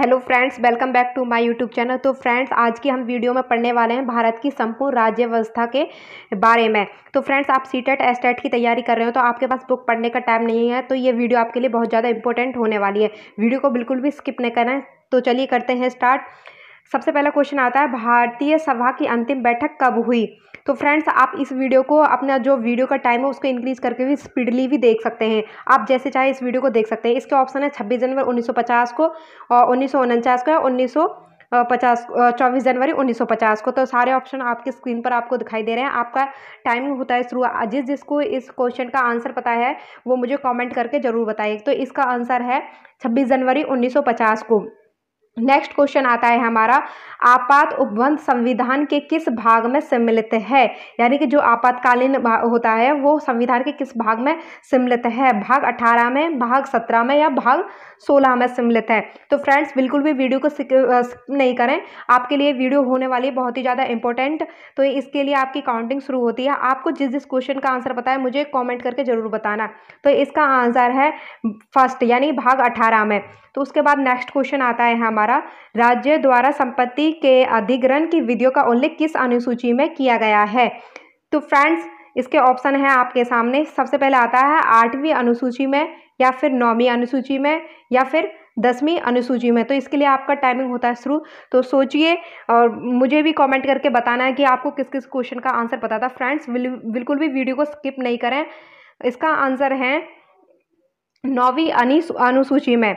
hello friends welcome back to my YouTube channel तो friends आज की हम वीडियो में पढ़ने वाले हैं भारत की संपूर्ण राज्य व्यवस्था के बारे में तो फ्रेंड्स आप सी टेट एस टेट की तैयारी कर रहे हो तो आपके पास बुक पढ़ने का टाइम नहीं है तो ये वीडियो आपके लिए बहुत ज़्यादा इंपॉर्टेंट होने वाली है वीडियो को बिल्कुल भी स्किप नहीं करें तो चलिए करते हैं स्टार्ट सबसे पहला क्वेश्चन आता है भारतीय सभा की अंतिम बैठक कब हुई तो फ्रेंड्स आप इस वीडियो को अपना जो वीडियो का टाइम है उसको इंक्रीज़ करके भी स्पीडली भी देख सकते हैं आप जैसे चाहे इस वीडियो को देख सकते हैं इसके ऑप्शन है छब्बीस जनवरी उन्नीस को और उन्नीस को या उन्नीस पचास चौबीस जनवरी 1950 को तो सारे ऑप्शन आपके स्क्रीन पर आपको दिखाई दे रहे हैं आपका टाइमिंग होता है शुरू जिस जिसको इस क्वेश्चन का आंसर पता है वो मुझे कमेंट करके ज़रूर बताइए तो इसका आंसर है 26 जनवरी 1950 को नेक्स्ट क्वेश्चन आता है हमारा आपात उपबंध संविधान के किस भाग में सम्मिलित है यानी कि जो आपातकालीन होता है वो संविधान के किस भाग में सम्मिलित है भाग 18 में भाग 17 में या भाग 16 में सम्मिलित है तो फ्रेंड्स बिल्कुल भी वीडियो को स्किप नहीं करें आपके लिए वीडियो होने वाली है बहुत ही ज़्यादा इंपॉर्टेंट तो इसके लिए आपकी काउंटिंग शुरू होती है आपको जिस जिस क्वेश्चन का आंसर पता है मुझे कॉमेंट करके ज़रूर बताना तो इसका आंसर है फर्स्ट यानी भाग अठारह में तो उसके बाद नेक्स्ट क्वेश्चन आता है हमारा द्वारा राज्य द्वारा संपत्ति के अधिग्रहण की विधियों का उल्लेख किस अनुसूची में किया गया है तो फ्रेंड्स इसके ऑप्शन हैं आपके सामने सबसे पहले आता है आठवीं अनुसूची में या फिर नौवीं अनुसूची में या फिर दसवीं अनुसूची में तो इसके लिए आपका टाइमिंग होता है शुरू तो सोचिए और मुझे भी कमेंट करके बताना है कि आपको किस किस क्वेश्चन का आंसर पता था फ्रेंड्स बिल्कुल भी वीडियो को स्किप नहीं करें इसका आंसर है नौवीं अनुसूची में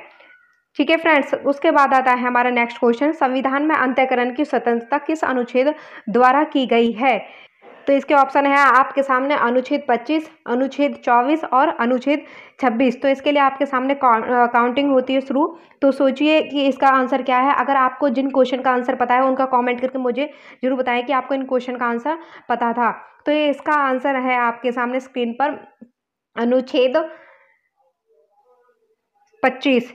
ठीक है फ्रेंड्स उसके बाद आता है हमारा नेक्स्ट क्वेश्चन संविधान में अंत्यकरण की स्वतंत्रता किस अनुच्छेद द्वारा की गई है तो इसके ऑप्शन है आपके सामने अनुच्छेद 25, अनुच्छेद 24 और अनुच्छेद 26 तो इसके लिए आपके सामने काउंटिंग होती है शुरू तो सोचिए कि इसका आंसर क्या है अगर आपको जिन क्वेश्चन का आंसर पता है उनका कमेंट करके मुझे ज़रूर बताएं कि आपको इन क्वेश्चन का आंसर पता था तो ये इसका आंसर है आपके सामने स्क्रीन पर अनुच्छेद पच्चीस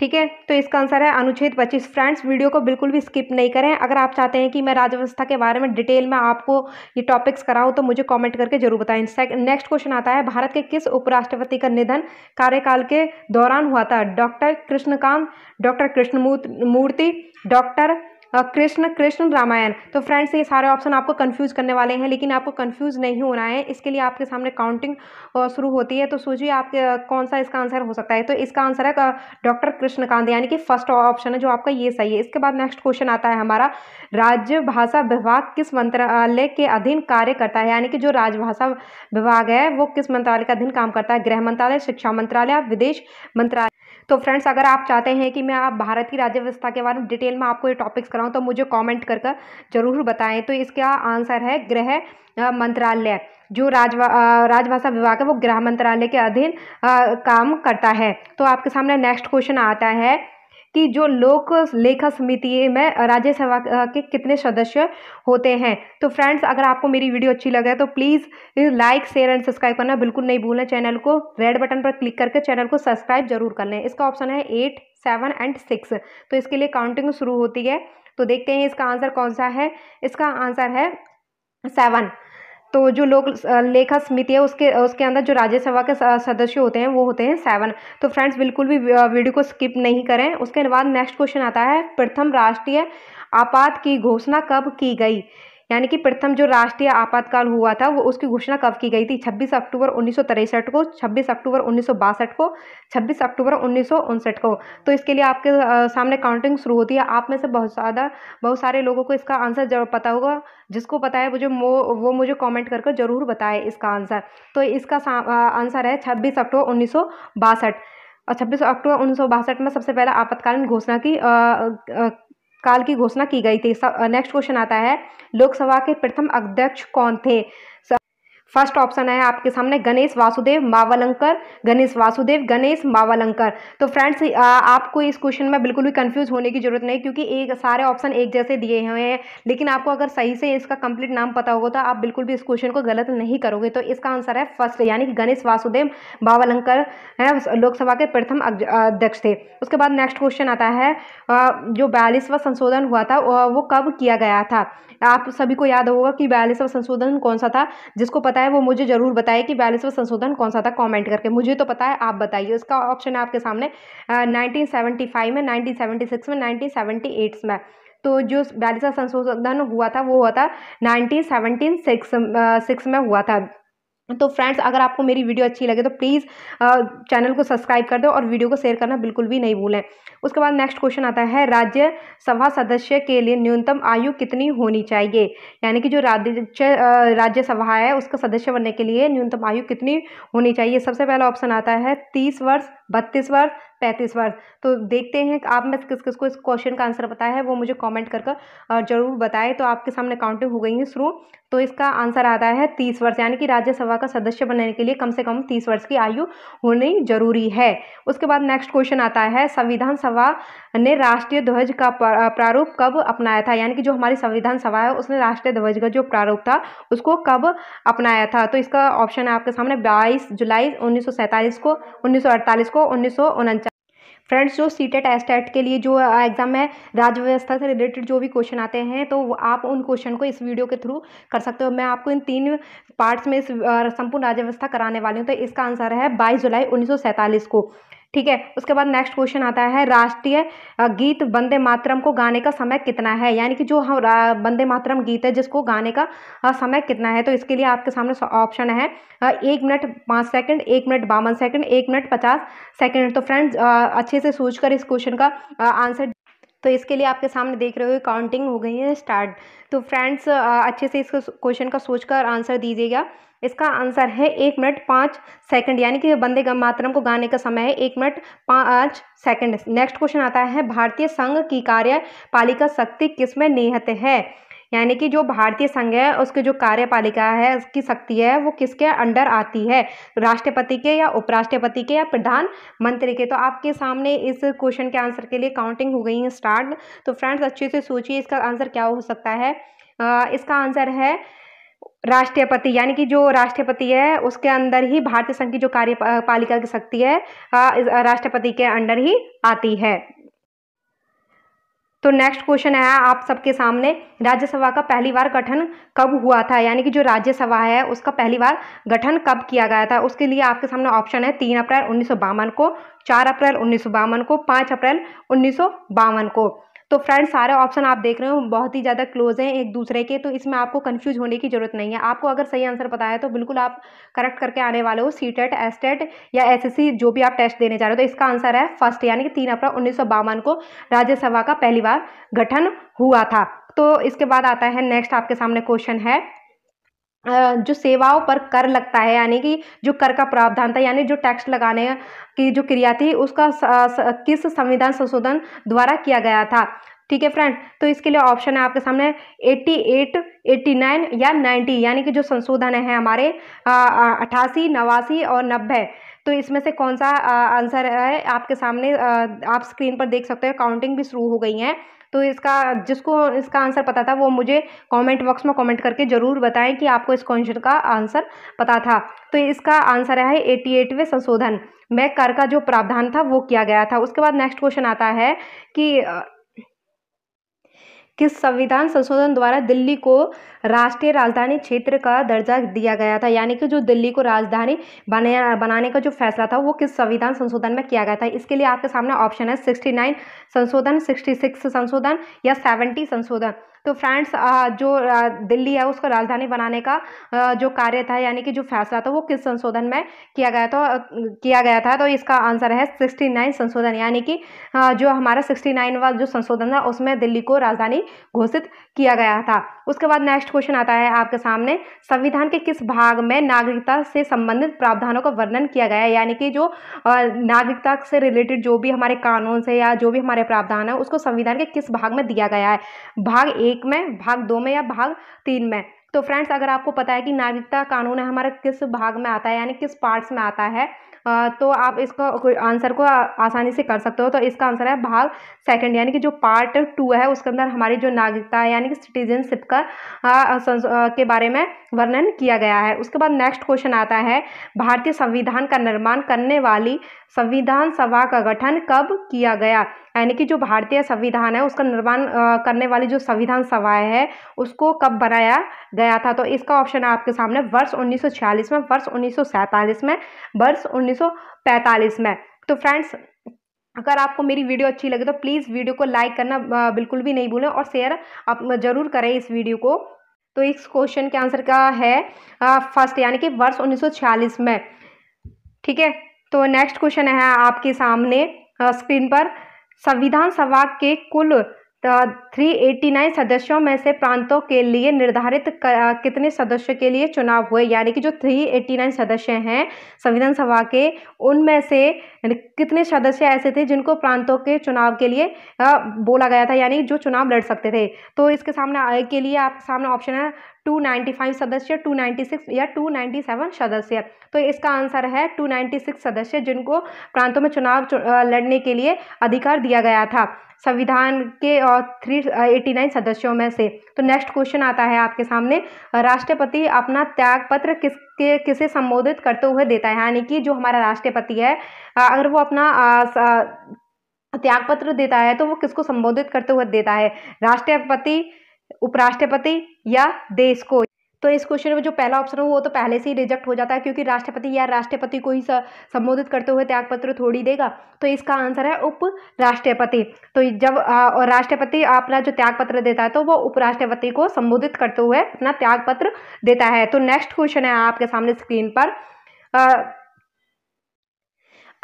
ठीक है तो इसका आंसर है अनुच्छेद 25 फ्रेंड्स वीडियो को बिल्कुल भी स्किप नहीं करें अगर आप चाहते हैं कि मैं राजव्यवस्था के बारे में डिटेल में आपको ये टॉपिक्स कराऊं तो मुझे कमेंट करके जरूर बताएं नेक्स्ट क्वेश्चन आता है भारत के किस उपराष्ट्रपति का निधन कार्यकाल के दौरान हुआ था doctor Krishnakant doctor Krishna Murthy doctor Krishna Krishna Ramayana तो फ्रेंड्स ये सारे ऑप्शन आपको कंफ्यूज करने वाले हैं लेकिन आपको कंफ्यूज नहीं होना है इसके लिए आपके सामने काउंटिंग शुरू होती है तो सोचिए आपके कौन सा इसका आंसर हो सकता है तो इसका आंसर है डॉक्टर कृष्णकांत यानी कि फर्स्ट ऑप्शन है जो आपका ये सही है इसके बाद नेक्स्ट क्वेश्चन आता है हमारा राज्य भाषा विभाग किस मंत्रालय के अधीन कार्य करता है यानी कि जो राजभाषा विभाग है वो किस मंत्रालय के अधीन काम करता है गृह मंत्रालय शिक्षा मंत्रालय विदेश मंत्रालय तो फ्रेंड्स अगर आप चाहते हैं कि मैं आप भारत की राज्य व्यवस्था के बारे में डिटेल में आपको ये टॉपिक्स कराऊँ तो मुझे कॉमेंट कर कर जरूर बताएं तो इसका आंसर है गृह मंत्रालय जो राजभा राजभाषा विभाग है वो गृह मंत्रालय के अधीन काम करता है तो आपके सामने नेक्स्ट क्वेश्चन आता है कि जो लोक लेखा समिति में राज्य सभा के कितने सदस्य होते हैं तो फ्रेंड्स अगर आपको मेरी वीडियो अच्छी लगे तो please like share and subscribe करना बिल्कुल नहीं भूलना चैनल को रेड बटन पर क्लिक करके चैनल को सब्सक्राइब जरूर कर लें इसका ऑप्शन है एट सेवन एंड सिक्स तो इसके लिए काउंटिंग शुरू होती है तो देखते हैं इसका आंसर कौन सा है इसका आंसर है सेवन तो जो लोग लेखा समिति है उसके उसके अंदर जो राज्यसभा के सदस्य होते हैं वो होते हैं सेवन तो फ्रेंड्स बिल्कुल भी वीडियो को स्किप नहीं करें उसके बाद नेक्स्ट क्वेश्चन आता है प्रथम राष्ट्रीय आपात की घोषणा कब की गई यानी कि प्रथम जो राष्ट्रीय आपातकाल हुआ था वो उसकी घोषणा कब की गई थी छब्बीस अक्टूबर उन्नीस को छब्बीस अक्टूबर उन्नीस को छब्बीस अक्टूबर उन्नीस को तो इसके लिए आपके सामने काउंटिंग शुरू होती है आप में से बहुत ज़्यादा बहुत सारे लोगों को इसका आंसर जरूर पता होगा जिसको पता है मुझे वो मुझे कॉमेंट करके जरूर बताए इसका आंसर तो इसका आंसर है छब्बीस अक्टूबर उन्नीस और छब्बीस अक्टूबर उन्नीस में सबसे पहले आपातकालीन घोषणा की आ, आ, काल की घोषणा की गई थी नेक्स्ट क्वेश्चन आता है लोकसभा के प्रथम अध्यक्ष कौन थे फर्स्ट ऑप्शन है आपके सामने गणेश वासुदेव मावलंकर गणेश वासुदेव गणेश मावलंकर तो फ्रेंड्स आपको इस क्वेश्चन में बिल्कुल भी कंफ्यूज होने की जरूरत नहीं क्योंकि एक सारे ऑप्शन एक जैसे दिए हुए हैं लेकिन आपको अगर सही से इसका कंप्लीट नाम पता होगा तो आप बिल्कुल भी इस क्वेश्चन को गलत नहीं करोगे तो इसका आंसर है फर्स्ट यानी कि गणेश वासुदेव मावलंकर है लोकसभा के प्रथम अध्यक्ष थे उसके बाद नेक्स्ट क्वेश्चन आता है जो बयालीसवा संशोधन हुआ था वो कब किया गया था आप सभी को याद होगा कि बयालीसवा संशोधन कौन सा था जिसको पता पता है वो मुझे ज़रूर बताए कि व संशोधन कौन सा था कमेंट करके मुझे तो पता है आप बताइए उसका ऑप्शन है आपके सामने नाइनटीन सेवेंटी फाइव में नाइनटीन सिक्स में नाइनटीन सेवेंटी एट्स में तो जो बयालीसवा संशोधन हुआ था वो हुआ था नाइनटीन सेवनटीन सिक्स सिक्स में हुआ था तो फ्रेंड्स अगर आपको मेरी वीडियो अच्छी लगे तो प्लीज़ चैनल को सब्सक्राइब कर दो और वीडियो को शेयर करना बिल्कुल भी नहीं भूलें उसके बाद नेक्स्ट क्वेश्चन आता है राज्य सभा सदस्य के लिए न्यूनतम आयु कितनी होनी चाहिए यानी कि जो राज्य राज्यसभा है उसका सदस्य बनने के लिए न्यूनतम आयु कितनी होनी चाहिए सबसे पहला ऑप्शन आता है तीस वर्ष बत्तीस वर्ष पैंतीस वर्ष तो देखते हैं आप में किस किस को इस क्वेश्चन का आंसर बताया है वो मुझे कमेंट कर कर जरूर बताएं तो आपके सामने काउंटिंग हो गई है शुरू तो इसका आंसर आता है तीस वर्ष यानी कि राज्यसभा का सदस्य बनने के लिए कम से कम तीस वर्ष की आयु होनी जरूरी है उसके बाद नेक्स्ट क्वेश्चन आता है संविधान सभा ने राष्ट्रीय ध्वज का प्रारूप कब अपनाया था यानी कि जो हमारी संविधान सभा है उसने राष्ट्रीय ध्वज का जो प्रारूप था उसको कब अपनाया था तो इसका ऑप्शन है आपके सामने बाईस जुलाई उन्नीस को उन्नीस को को उन्नीस फ्रेंड्स जो सी टेट एस टेट के लिए जो एग्ज़ाम है राज्य व्यवस्था से रिलेटेड जो भी क्वेश्चन आते हैं तो आप उन क्वेश्चन को इस वीडियो के थ्रू कर सकते हो मैं आपको इन तीन पार्ट्स में इस संपूर्ण राज्य व्यवस्था कराने वाली हूँ तो इसका आंसर है बाईस जुलाई उन्नीस को ठीक है उसके बाद नेक्स्ट क्वेश्चन आता है राष्ट्रीय गीत वंदे मातरम को गाने का समय कितना है यानी कि जो हम वंदे मातरम गीत है जिसको गाने का समय कितना है तो इसके लिए आपके सामने ऑप्शन है एक मिनट पाँच सेकंड एक मिनट बावन सेकंड एक मिनट पचास सेकंड तो फ्रेंड्स अच्छे से सोचकर इस क्वेश्चन का आंसर तो इसके लिए आपके सामने देख रहे हो काउंटिंग हो गई है स्टार्ट तो फ्रेंड्स अच्छे से इस क्वेश्चन का सोच कर आंसर दीजिएगा इसका आंसर है एक मिनट पाँच सेकंड यानी कि बंदे मातरम को गाने का समय है एक मिनट पाँच सेकंड नेक्स्ट क्वेश्चन आता है भारतीय संघ की कार्यपालिका शक्ति किसमें निहित है यानी कि जो भारतीय संघ है उसके जो कार्यपालिका है उसकी शक्ति है वो किसके अंडर आती है राष्ट्रपति के या उपराष्ट्रपति के या प्रधानमंत्री के तो आपके सामने इस क्वेश्चन के आंसर के लिए काउंटिंग हो गई है स्टार्ट तो फ्रेंड्स अच्छे से सोचिए इसका आंसर क्या हो सकता है आ, इसका आंसर है राष्ट्रपति यानी कि जो राष्ट्रपति है उसके अंदर ही भारतीय संघ की जो कार्यपालिका की शक्ति है राष्ट्रपति के अंडर ही आती है तो नेक्स्ट क्वेश्चन है आप सबके सामने राज्यसभा का पहली बार गठन कब हुआ था यानी कि जो राज्यसभा है उसका पहली बार गठन कब किया गया था उसके लिए आपके सामने ऑप्शन है तीन अप्रैल उन्नीस को चार अप्रैल उन्नीस को पाँच अप्रैल उन्नीस को तो फ्रेंड्स सारे ऑप्शन आप देख रहे हो बहुत ही ज़्यादा क्लोज हैं एक दूसरे के तो इसमें आपको कन्फ्यूज होने की जरूरत नहीं है आपको अगर सही आंसर पता है तो बिल्कुल आप करेक्ट करके आने वाले हो सी टेट एस टेट या एस जो भी आप टेस्ट देने जा रहे हो तो इसका आंसर है फर्स्ट यानी कि तीन अप्रैल उन्नीस को राज्यसभा का पहली बार गठन हुआ था तो इसके बाद आता है नेक्स्ट आपके सामने क्वेश्चन है जो सेवाओं पर कर लगता है यानी कि जो कर का प्रावधान था यानी जो टैक्स लगाने की जो क्रिया थी उसका किस संविधान संशोधन द्वारा किया गया था ठीक है फ्रेंड तो इसके लिए ऑप्शन है आपके सामने 88, 89 या 90 यानी कि जो संशोधन है हमारे अठासी नवासी और नब्बे तो इसमें से कौन सा आंसर है आपके सामने आप स्क्रीन पर देख सकते हो काउंटिंग भी शुरू हो गई है तो इसका जिसको इसका आंसर पता था वो मुझे कमेंट बॉक्स में कमेंट करके ज़रूर बताएं कि आपको इस क्वेश्चन का आंसर पता था तो इसका आंसर है एटी एटवें संशोधन में कर का जो प्रावधान था वो किया गया था उसके बाद नेक्स्ट क्वेश्चन आता है कि कि संविधान संशोधन द्वारा दिल्ली को राष्ट्रीय राजधानी क्षेत्र का दर्जा दिया गया था यानी कि जो दिल्ली को राजधानी बनाया बनाने का जो फैसला था वो किस संविधान संशोधन में किया गया था इसके लिए आपके सामने ऑप्शन है सिक्सटी नाइन संशोधन सिक्सटी सिक्स संशोधन या सेवेंटी संशोधन तो फ्रेंड्स जो दिल्ली है उसको राजधानी बनाने का जो कार्य था यानी कि जो फैसला था वो किस संशोधन में किया गया था किया गया था तो इसका आंसर है सिक्सटी नाइन संशोधन यानी कि जो हमारा सिक्सटी नाइन वाला जो संशोधन था उसमें दिल्ली को राजधानी घोषित किया गया था उसके बाद नेक्स्ट क्वेश्चन आता है आपके सामने संविधान के किस भाग में नागरिकता से संबंधित प्रावधानों का वर्णन किया गया है यानी कि जो नागरिकता से रिलेटेड जो भी हमारे कानून से या जो भी हमारे प्रावधान है उसको संविधान के किस भाग में दिया गया है भाग एक में भाग दो में या भाग तीन में तो फ्रेंड्स अगर आपको पता है कि नागरिकता कानून है हमारा किस भाग में आता है यानी किस पार्ट्स में आता है तो आप इसका आंसर को आसानी से कर सकते हो तो इसका आंसर है भाग सेकंड यानी कि जो पार्ट टू है उसके अंदर हमारी जो नागरिकता यानी कि सिटीजनशिप का के बारे में वर्णन किया गया है उसके बाद नेक्स्ट क्वेश्चन आता है भारतीय संविधान का निर्माण करने वाली संविधान सभा का गठन कब किया गया यानी कि जो भारतीय संविधान है उसका निर्माण करने वाली जो संविधान सभा है उसको कब बनाया गया था तो इसका ऑप्शन है आपके सामने वर्ष 1946 में वर्ष 1947 में वर्ष 1945 में तो फ्रेंड्स अगर आपको मेरी वीडियो अच्छी लगे तो प्लीज़ वीडियो को लाइक करना बिल्कुल भी नहीं भूलें और शेयर आप ज़रूर करें इस वीडियो को तो इस क्वेश्चन के आंसर का है फर्स्ट यानी कि वर्ष उन्नीस में ठीक है तो नेक्स्ट क्वेश्चन है आपके सामने स्क्रीन पर संविधान सभा के कुल थ्री एट्टी नाइन सदस्यों में से प्रांतों के लिए निर्धारित कितने सदस्यों के लिए चुनाव हुए यानी कि जो थ्री एट्टी नाइन सदस्य हैं संविधान सभा के उनमें से कितने सदस्य ऐसे थे जिनको प्रांतों के चुनाव के लिए बोला गया था यानी जो चुनाव लड़ सकते थे तो इसके सामने के लिए आपके सामने ऑप्शन है 295 सदस्य 296 या 297 सदस्य तो इसका आंसर है 296 सदस्य जिनको प्रांतों में चुनाव लड़ने के लिए अधिकार दिया गया था संविधान के और थ्री एटी नाइन सदस्यों में से तो नेक्स्ट क्वेश्चन आता है आपके सामने राष्ट्रपति अपना त्याग पत्र किसके किसे संबोधित करते हुए देता है यानी कि जो हमारा राष्ट्रपति है अगर वो अपना आ, सा, त्यागपत्र देता है तो वो किसको संबोधित करते हुए देता है राष्ट्रपति उपराष्ट्रपति या देश को तो इस क्वेश्चन में जो पहला ऑप्शन है वो तो पहले से ही रिजेक्ट हो जाता है क्योंकि राष्ट्रपति या राष्ट्रपति को ही संबोधित करते हुए त्यागपत्र थोड़ी देगा तो इसका आंसर है उप राष्ट्रपति तो जब और राष्ट्रपति अपना जो त्यागपत्र देता है तो वो उपराष्ट्रपति को संबोधित करते हुए अपना त्यागपत्र देता है तो नेक्स्ट क्वेश्चन है आपके सामने स्क्रीन पर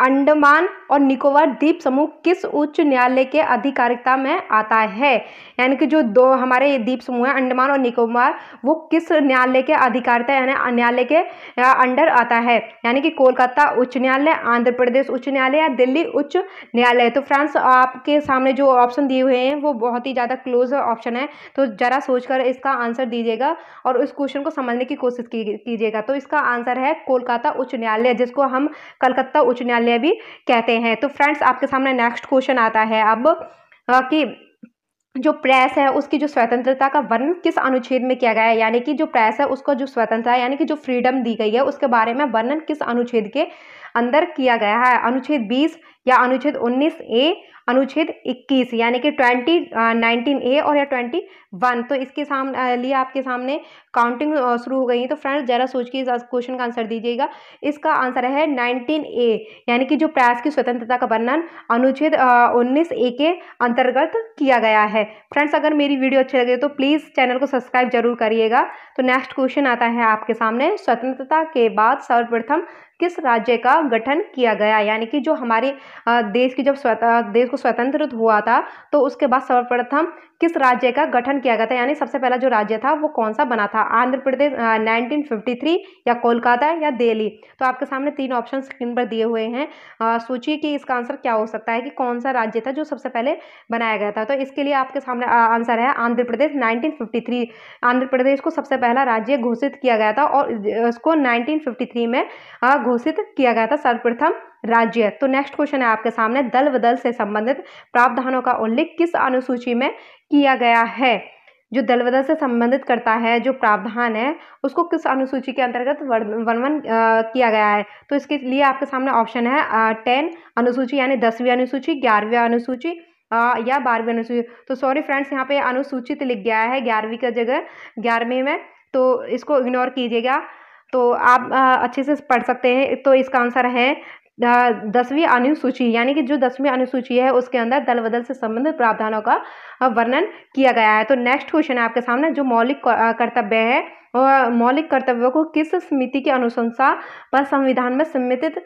अंडमान और निकोबार द्वीप समूह किस उच्च न्यायालय के अधिकारिता में आता है यानी कि जो दो हमारे ये द्वीप समूह हैं अंडमान और निकोबार वो किस न्यायालय के अधिकारिता यानी न्यायालय के अंडर आता है यानी कि कोलकाता उच्च न्यायालय आंध्र प्रदेश उच्च न्यायालय या दिल्ली उच्च न्यायालय तो फ्रेंड्स आपके सामने जो ऑप्शन दिए हुए हैं वो बहुत ही ज़्यादा क्लोज ऑप्शन है तो ज़रा कर इसका आंसर दीजिएगा और उस क्वेश्चन को समझने की कोशिश कीजिएगा तो इसका आंसर है कोलकाता उच्च न्यायालय जिसको हम कलकत्ता उच्च न्यायालय महाविद्यालय भी कहते हैं तो फ्रेंड्स आपके सामने नेक्स्ट क्वेश्चन आता है अब कि जो प्रेस है उसकी जो स्वतंत्रता का वर्णन किस अनुच्छेद में किया गया है यानी कि जो प्रेस है उसको जो स्वतंत्रता यानी कि जो फ्रीडम दी गई है उसके बारे में वर्णन किस अनुच्छेद के अंदर किया गया है अनुच्छेद 20 या अनुच्छेद 19 ए अनुच्छेद 21 यानी कि 20 19 ए और या 21 तो इसके सामने लिए आपके सामने काउंटिंग शुरू हो गई है तो फ्रेंड्स जरा सोच के इस क्वेश्चन का आंसर दीजिएगा इसका आंसर है नाइनटीन ए यानी कि जो प्रयास की स्वतंत्रता का वर्णन अनुच्छेद उन्नीस ए के अंतर्गत किया गया है फ्रेंड्स अगर मेरी वीडियो अच्छी लगे तो प्लीज़ चैनल को सब्सक्राइब जरूर करिएगा तो नेक्स्ट क्वेश्चन आता है आपके सामने स्वतंत्रता के बाद सर्वप्रथम किस राज्य का गठन किया गया यानी कि जो हमारे देश की जब स्वतः देश को स्वतंत्र हुआ था तो उसके बाद सर्वप्रथम किस राज्य का गठन किया गया था यानी सबसे पहला जो राज्य था वो कौन सा बना था आंध्र प्रदेश नाइनटीन या कोलकाता या दिल्ली तो आपके सामने तीन ऑप्शन स्क्रीन पर दिए हुए हैं सोचिए कि इसका आंसर क्या हो सकता है कि कौन सा राज्य था जो सबसे पहले बनाया गया था तो इसके लिए आपके सामने आंसर है आंध्र प्रदेश नाइनटीन आंध्र प्रदेश को सबसे पहला राज्य घोषित किया गया था और उसको 1953 में घोषित किया गया था सर्वप्रथम राज्य तो नेक्स्ट क्वेश्चन है आपके सामने दल बदल से संबंधित प्रावधानों का उल्लेख किस अनुसूची में किया गया है जो दलवदल से संबंधित करता है जो प्रावधान है उसको किस अनुसूची के अंतर्गत वर्णन किया गया है तो इसके लिए आपके सामने ऑप्शन है टेन अनुसूची यानी दसवीं अनुसूची ग्यारहवीं अनुसूची या बारहवीं अनुसूची तो सॉरी फ्रेंड्स यहाँ पे अनुसूचित लिख गया है ग्यारहवीं का जगह ग्यारहवीं में तो इसको इग्नोर कीजिएगा तो आप अच्छे से पढ़ सकते हैं तो इसका आंसर है दसवीं अनुसूची यानी कि जो दसवीं अनुसूची है उसके अंदर दल बदल से संबंधित प्रावधानों का वर्णन किया गया है तो नेक्स्ट क्वेश्चन है आपके सामने जो मौलिक कर्तव्य है मौलिक कर्तव्यों को किस समिति की अनुशंसा पर संविधान में सम्मिलित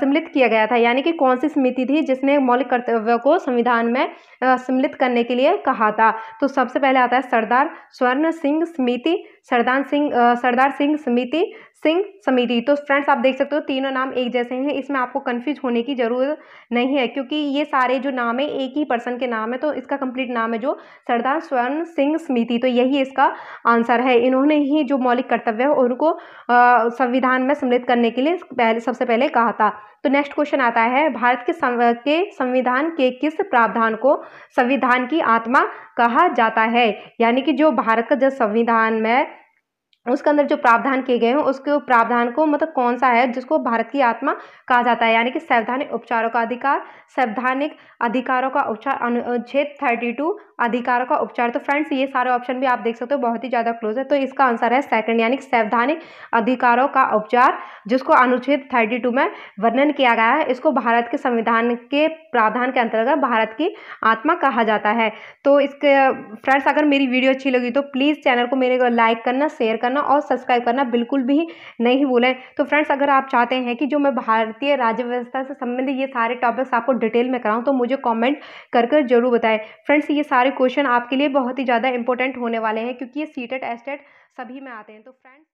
सम्मिलित किया गया था यानी कि कौन सी समिति थी जिसने मौलिक कर्तव्यों को संविधान में सम्मिलित करने के लिए कहा था तो सबसे पहले आता है सरदार स्वर्ण सिंह समिति सरदार सिंह सरदार सिंह समिति सिंह समिति तो फ्रेंड्स आप देख सकते हो तीनों नाम एक जैसे हैं इसमें आपको कन्फ्यूज होने की ज़रूरत नहीं है क्योंकि ये सारे जो नाम है एक ही पर्सन के नाम है तो इसका कंप्लीट नाम है जो सरदार स्वर्ण सिंह समिति तो यही इसका आंसर है इन्होंने ही जो मौलिक कर्तव्य है उनको संविधान में सम्मिलित करने के लिए पहले सबसे पहले कहा था तो नेक्स्ट क्वेश्चन आता है भारत के संव, के संविधान के किस प्रावधान को संविधान की आत्मा कहा जाता है यानी कि जो भारत का जो संविधान में उसके अंदर जो प्रावधान किए गए हैं उसके प्रावधान को मतलब कौन सा है जिसको भारत की आत्मा कहा जाता है यानी कि संवैधानिक उपचारों का अधिकार संवैधानिक अधिकारों का उपचार अनुच्छेद थर्टी टू अधिकारों का उपचार तो फ्रेंड्स ये सारे ऑप्शन भी आप देख सकते हो बहुत ही ज़्यादा क्लोज है तो इसका आंसर है सेकंड यानी संवैधानिक अधिकारों का उपचार जिसको अनुच्छेद 32 में वर्णन किया गया है इसको भारत के संविधान के प्रावधान के अंतर्गत भारत की आत्मा कहा जाता है तो इसके फ्रेंड्स अगर मेरी वीडियो अच्छी लगी तो प्लीज़ चैनल को मेरे को लाइक करना शेयर करना और सब्सक्राइब करना बिल्कुल भी नहीं भूलें तो फ्रेंड्स अगर आप चाहते हैं कि जो मैं भारतीय राज्य व्यवस्था से संबंधित ये सारे टॉपिक्स आपको डिटेल में कराऊँ तो मुझे कॉमेंट कर जरूर बताएं फ्रेंड्स ये सारे क्वेश्चन आपके लिए बहुत ही ज़्यादा इंपॉर्टेंट होने वाले हैं क्योंकि ये सीटेट एस्टेट सभी में आते हैं तो फ्रेंड्स